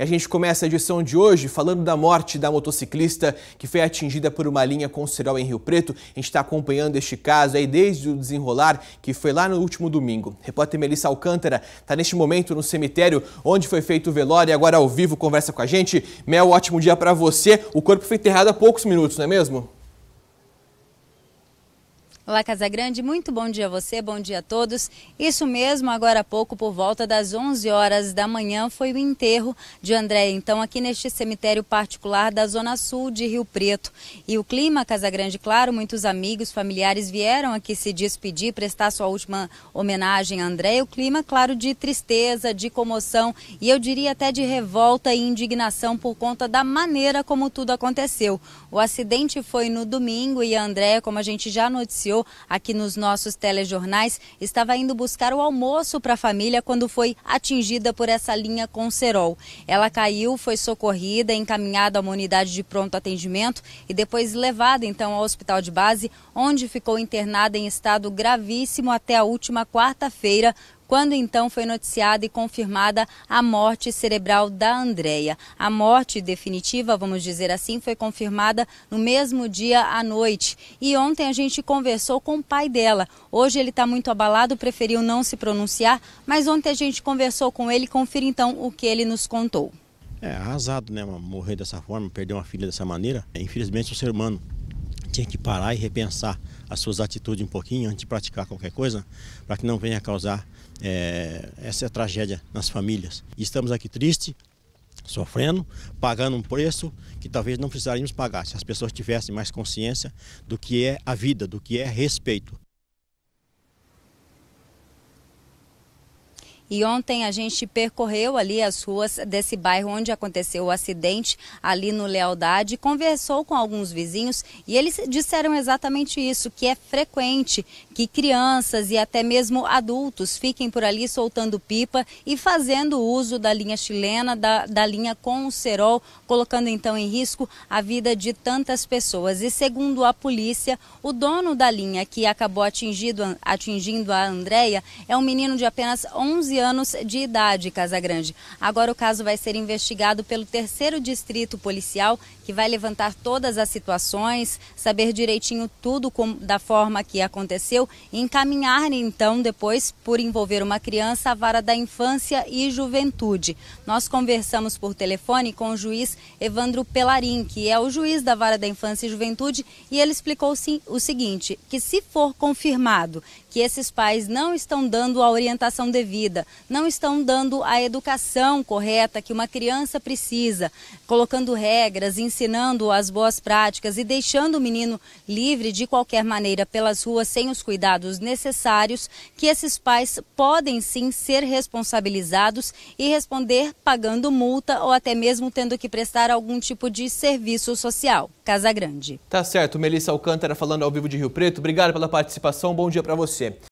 E a gente começa a edição de hoje falando da morte da motociclista que foi atingida por uma linha com cerol em Rio Preto. A gente está acompanhando este caso aí desde o desenrolar, que foi lá no último domingo. repórter Melissa Alcântara está neste momento no cemitério onde foi feito o velório e agora ao vivo conversa com a gente. Mel, ótimo dia para você. O corpo foi enterrado há poucos minutos, não é mesmo? Olá, Grande, muito bom dia a você, bom dia a todos. Isso mesmo, agora há pouco, por volta das 11 horas da manhã, foi o enterro de André, então, aqui neste cemitério particular da Zona Sul de Rio Preto. E o clima, Casa Grande, claro, muitos amigos, familiares vieram aqui se despedir, prestar sua última homenagem a André. E o clima, claro, de tristeza, de comoção e eu diria até de revolta e indignação por conta da maneira como tudo aconteceu. O acidente foi no domingo e a André, como a gente já noticiou, aqui nos nossos telejornais, estava indo buscar o almoço para a família quando foi atingida por essa linha com cerol. Ela caiu, foi socorrida, encaminhada a uma unidade de pronto atendimento e depois levada então ao hospital de base, onde ficou internada em estado gravíssimo até a última quarta-feira, quando então foi noticiada e confirmada a morte cerebral da Andréia. A morte definitiva, vamos dizer assim, foi confirmada no mesmo dia à noite. E ontem a gente conversou com o pai dela. Hoje ele está muito abalado, preferiu não se pronunciar, mas ontem a gente conversou com ele. Confira então o que ele nos contou. É arrasado, né? Morrer dessa forma, perder uma filha dessa maneira. É, infelizmente, o é ser humano tinha que parar e repensar as suas atitudes um pouquinho antes de praticar qualquer coisa, para que não venha causar é, essa tragédia nas famílias. E estamos aqui tristes, sofrendo, pagando um preço que talvez não precisaríamos pagar se as pessoas tivessem mais consciência do que é a vida, do que é respeito. E ontem a gente percorreu ali as ruas desse bairro onde aconteceu o acidente, ali no Lealdade, conversou com alguns vizinhos e eles disseram exatamente isso, que é frequente que crianças e até mesmo adultos fiquem por ali soltando pipa e fazendo uso da linha chilena, da, da linha com o cerol, colocando então em risco a vida de tantas pessoas. E segundo a polícia, o dono da linha que acabou atingido, atingindo a Andréia é um menino de apenas 11 anos anos de idade, Casagrande. Agora o caso vai ser investigado pelo terceiro distrito policial, que vai levantar todas as situações, saber direitinho tudo com, da forma que aconteceu e encaminhar, então, depois, por envolver uma criança, a vara da infância e juventude. Nós conversamos por telefone com o juiz Evandro Pelarim, que é o juiz da vara da infância e juventude, e ele explicou sim, o seguinte: que se for confirmado que esses pais não estão dando a orientação devida, não estão dando a educação correta que uma criança precisa, colocando regras, ensinando as boas práticas e deixando o menino livre de qualquer maneira pelas ruas sem os cuidados necessários, que esses pais podem sim ser responsabilizados e responder pagando multa ou até mesmo tendo que prestar algum tipo de serviço social. Casa Grande. Tá certo, Melissa Alcântara falando ao vivo de Rio Preto. Obrigado pela participação, bom dia para você.